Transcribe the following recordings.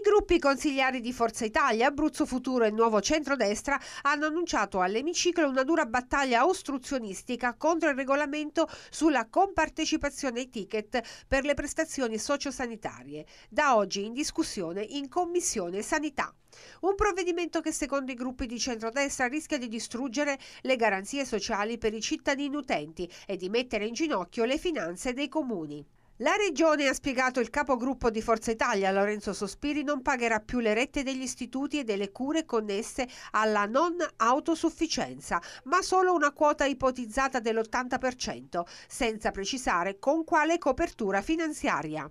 I gruppi consigliari di Forza Italia, Abruzzo Futuro e Nuovo Centrodestra hanno annunciato all'emiciclo una dura battaglia ostruzionistica contro il regolamento sulla compartecipazione ai ticket per le prestazioni sociosanitarie, da oggi in discussione in Commissione Sanità. Un provvedimento che secondo i gruppi di centrodestra rischia di distruggere le garanzie sociali per i cittadini utenti e di mettere in ginocchio le finanze dei comuni. La Regione, ha spiegato il capogruppo di Forza Italia, Lorenzo Sospiri, non pagherà più le rette degli istituti e delle cure connesse alla non autosufficienza, ma solo una quota ipotizzata dell'80%, senza precisare con quale copertura finanziaria.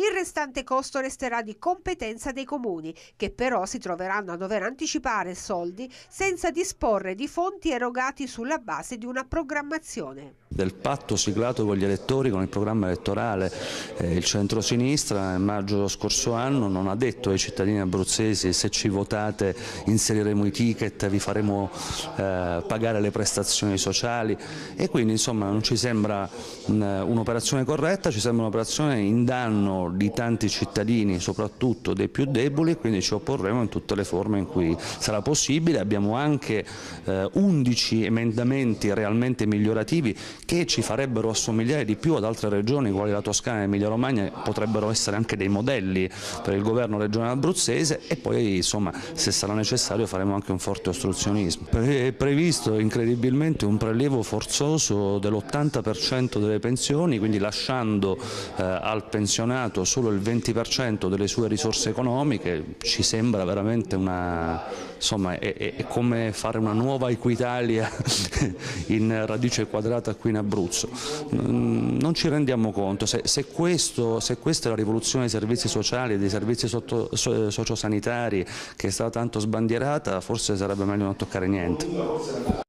Il restante costo resterà di competenza dei comuni, che però si troveranno a dover anticipare soldi senza disporre di fonti erogati sulla base di una programmazione. Del patto siglato con gli elettori, con il programma elettorale, eh, il centro-sinistra nel maggio dello scorso anno non ha detto ai cittadini abruzzesi se ci votate inseriremo i ticket, vi faremo eh, pagare le prestazioni sociali e quindi insomma non ci sembra un'operazione corretta, ci sembra un'operazione in danno di tanti cittadini, soprattutto dei più deboli, quindi ci opporremo in tutte le forme in cui sarà possibile. Abbiamo anche eh, 11 emendamenti realmente migliorativi che ci farebbero assomigliare di più ad altre regioni, quali la Toscana e l'Emilia Romagna, potrebbero essere anche dei modelli per il governo regionale abruzzese e poi insomma, se sarà necessario faremo anche un forte ostruzionismo. È previsto incredibilmente un prelievo forzoso dell'80% delle pensioni, quindi lasciando eh, al pensionato impiegato solo il 20% delle sue risorse economiche, ci sembra veramente una... insomma è, è come fare una nuova Equitalia in radice quadrata qui in Abruzzo. Mm, non ci rendiamo conto, se, se, questo, se questa è la rivoluzione dei servizi sociali, e dei servizi sotto, so, sociosanitari che è stata tanto sbandierata, forse sarebbe meglio non toccare niente.